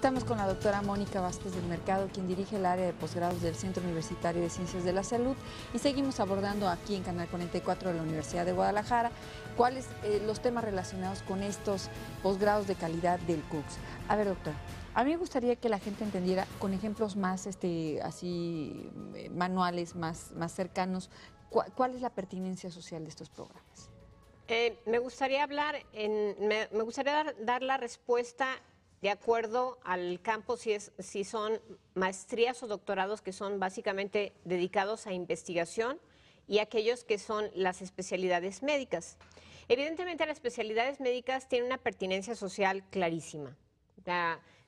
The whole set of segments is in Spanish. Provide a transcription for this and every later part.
Estamos con la doctora Mónica Vázquez del Mercado, quien dirige el área de posgrados del Centro Universitario de Ciencias de la Salud y seguimos abordando aquí en Canal 44 de la Universidad de Guadalajara cuáles son eh, los temas relacionados con estos posgrados de calidad del CUCS. A ver, doctora, a mí me gustaría que la gente entendiera con ejemplos más este, así eh, manuales, más, más cercanos, cuál es la pertinencia social de estos programas. Eh, me gustaría hablar, me, gustaría dar la respuesta de acuerdo al campo, si, son maestrías o doctorados que son básicamente dedicados a investigación y aquellos que son las especialidades médicas. Evidentemente las especialidades médicas tienen una pertinencia social clarísima.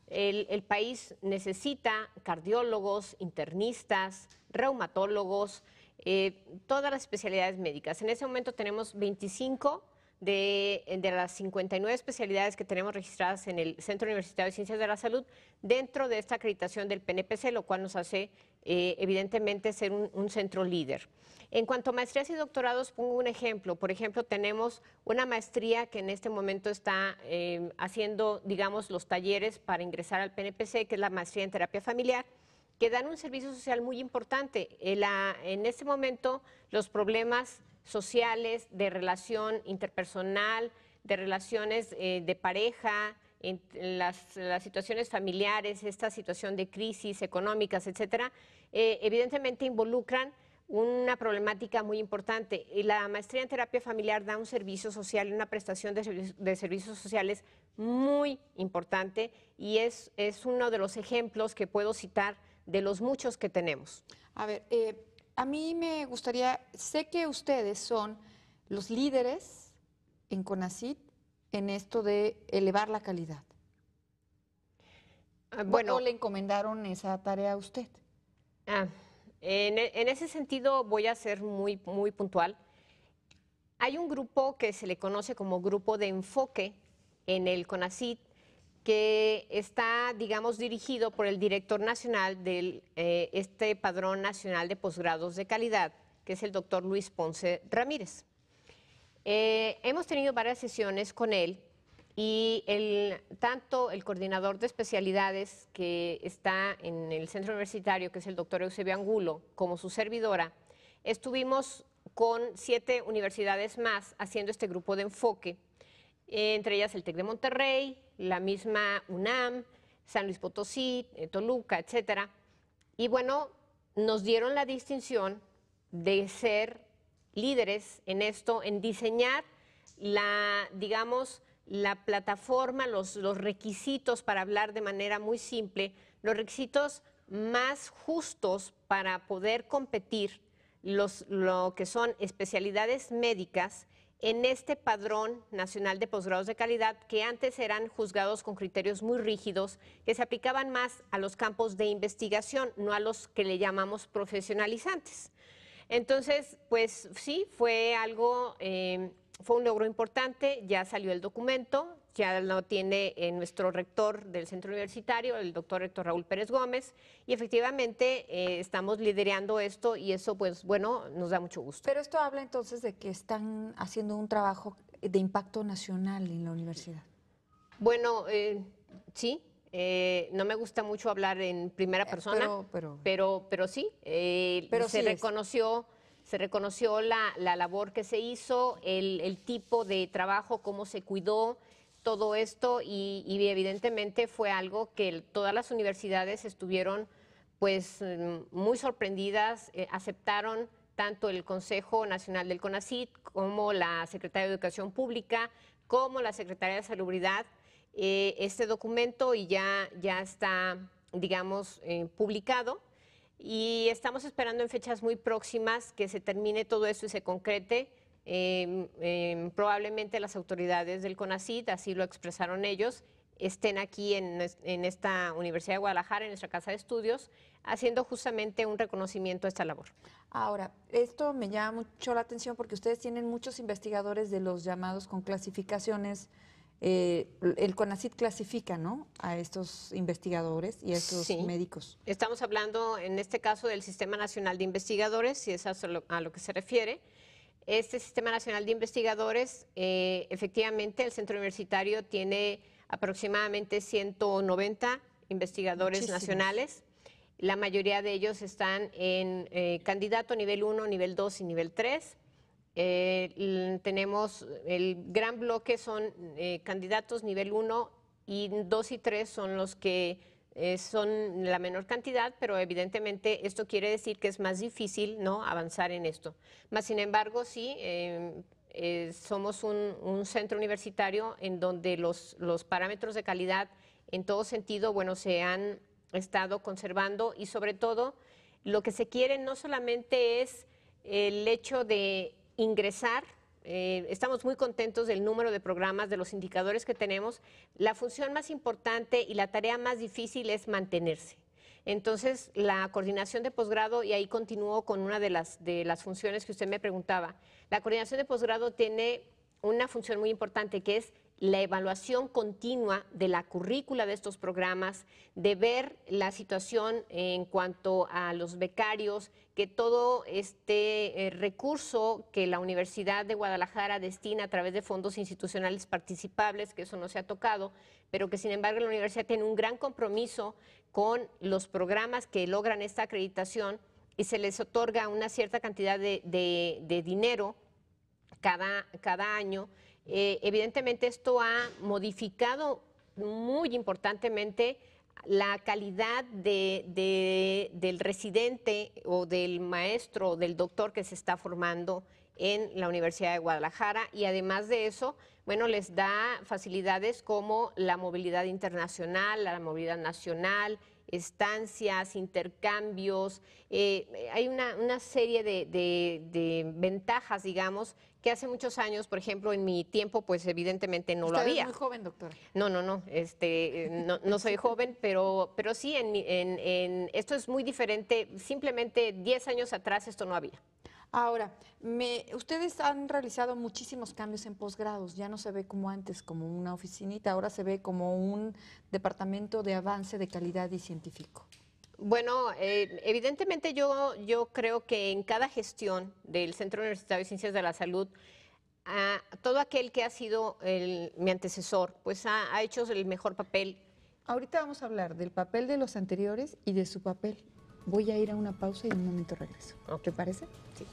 el, país necesita cardiólogos, internistas, reumatólogos, eh, todas las especialidades médicas. En ese momento tenemos 25 de, las 59 especialidades que tenemos registradas en el Centro Universitario de Ciencias de la Salud dentro de esta acreditación del PNPC, lo cual nos hace eh, evidentemente ser un, centro líder. En cuanto a maestrías y doctorados, pongo un ejemplo. Por ejemplo, tenemos una maestría que en este momento está eh, haciendo, digamos, los talleres para ingresar al PNPC, que es la maestría en terapia familiar que dan un servicio social muy importante. En, eh, la, en este momento los problemas sociales, de relación interpersonal, de relaciones eh, de pareja, en las, situaciones familiares, esta situación de crisis económicas, etcétera, eh, evidentemente involucran una problemática muy importante. Y la maestría en terapia familiar da un servicio social, una prestación de, servicios sociales muy importante y es, es, uno de los ejemplos que puedo citar de los muchos que tenemos. A ver, eh, a mí me gustaría, sé que ustedes son los líderes en CONACIT en esto de elevar la calidad. Ah, bueno, le encomendaron esa tarea a usted? Ah, e, en, ese sentido voy a ser muy, muy puntual. Hay un grupo que se le conoce como grupo de enfoque en el CONACIT que está, digamos, dirigido por el director nacional de eh, este Padrón Nacional de Posgrados de Calidad, que es el doctor Luis Ponce Ramírez. Eh, hemos tenido varias sesiones con él y tanto el coordinador de especialidades que está en el centro universitario, que es el doctor Eusebio Angulo, como su servidora, estuvimos con siete universidades más haciendo este grupo de enfoque eh, entre ellas el TEC de Monterrey, la misma UNAM, San Luis Potosí, eh, Toluca, etcétera. Y bueno, nos dieron la distinción de ser líderes en esto, en diseñar la, digamos, la plataforma, los, requisitos, para hablar de manera muy simple, los requisitos más justos para poder competir los, lo que son especialidades médicas en este padrón nacional de posgrados de calidad que antes eran juzgados con criterios muy rígidos, que se aplicaban más a los campos de investigación, no a los que le llamamos profesionalizantes. Entonces, pues sí, fue algo eh, fue un logro importante, ya salió el documento, ya lo tiene eh, nuestro rector del centro universitario, el doctor Héctor Raúl Pérez Gómez, y efectivamente eh, estamos liderando esto y eso, pues bueno, nos da mucho gusto. Pero esto habla entonces de que están haciendo un trabajo de impacto nacional en la universidad. Bueno, eh, sí, no me gusta mucho hablar en primera persona, pero, pero, sí, pero se reconoció se reconoció la, labor que se hizo, el, tipo de trabajo, cómo se cuidó todo esto y, evidentemente fue algo que todas las universidades estuvieron pues muy sorprendidas, eh, aceptaron tanto el Consejo Nacional del CONACYT como la Secretaría de Educación Pública, como la Secretaría de Salubridad, eh, este documento y ya, ya está, digamos, eh, publicado y estamos esperando en fechas muy próximas que se termine todo eso y se concrete. Em, em, probablemente las autoridades del CONACIT, así lo expresaron ellos, estén aquí en, en, esta Universidad de Guadalajara, en nuestra casa de estudios, haciendo justamente un reconocimiento a esta labor. Ahora, esto me llama mucho la atención porque ustedes tienen muchos investigadores de los llamados con clasificaciones eh, el CONACIT clasifica, ¿no? A estos investigadores y a estos médicos. Estamos hablando en este caso del Sistema Nacional de Investigadores, si es a lo, que se refiere. Este Sistema Nacional de Investigadores, eh, efectivamente, el Centro Universitario tiene aproximadamente 190 investigadores nacionales. La mayoría de ellos están en eh, candidato nivel 1, nivel 2 y nivel 3. Eh, tenemos el gran bloque son eh, candidatos nivel 1 y 2 y 3 son los que eh, son la menor cantidad, pero evidentemente esto quiere decir que es más difícil ¿no? avanzar en esto. Más sin embargo, sí, somos un, un, centro universitario en donde los, los parámetros de calidad en todo sentido, bueno, se han estado conservando y sobre todo lo que se quiere no solamente es el hecho de ingresar. Eh, estamos muy contentos del número de programas, de los indicadores que tenemos. La función más importante y la tarea más difícil es mantenerse. Entonces, la coordinación de posgrado, y ahí continúo con una de las, de las funciones que usted me preguntaba, la coordinación de posgrado tiene una función muy importante que es la evaluación continua de la currícula de estos programas, de ver la situación en cuanto a los becarios, que todo este eh, recurso que la Universidad de Guadalajara destina a través de fondos institucionales participables, que eso no se ha tocado, pero que sin embargo la universidad tiene un gran compromiso con los programas que logran esta acreditación y se les otorga una cierta cantidad de, dinero cada, cada año eh, evidentemente esto ha modificado muy importantemente la calidad del residente o del maestro o del doctor que se está formando en la Universidad de Guadalajara y además de eso, bueno, les da facilidades como la movilidad internacional, la movilidad nacional, estancias, intercambios, eh, hay una, serie de, ventajas, digamos, que hace muchos años, por ejemplo, en mi tiempo, pues evidentemente no lo había. Es muy joven, doctora. No, no, no, este, eh, no, soy joven, pero, pero sí, en, en, esto es muy diferente, simplemente 10 años atrás esto no había. Ahora, me, ustedes han realizado muchísimos cambios en posgrados, ya no se ve como antes, como una oficinita, ahora se ve como un departamento de avance de calidad y científico. Bueno, eh, evidentemente yo, yo creo que en cada gestión del Centro Universitario de Ciencias de la Salud, a todo aquel que ha sido mi antecesor, pues ha hecho el mejor papel Ahorita vamos a hablar del papel de los anteriores y de su papel. Voy a ir a una pausa y en un momento regreso. ¿Te parece? Sí.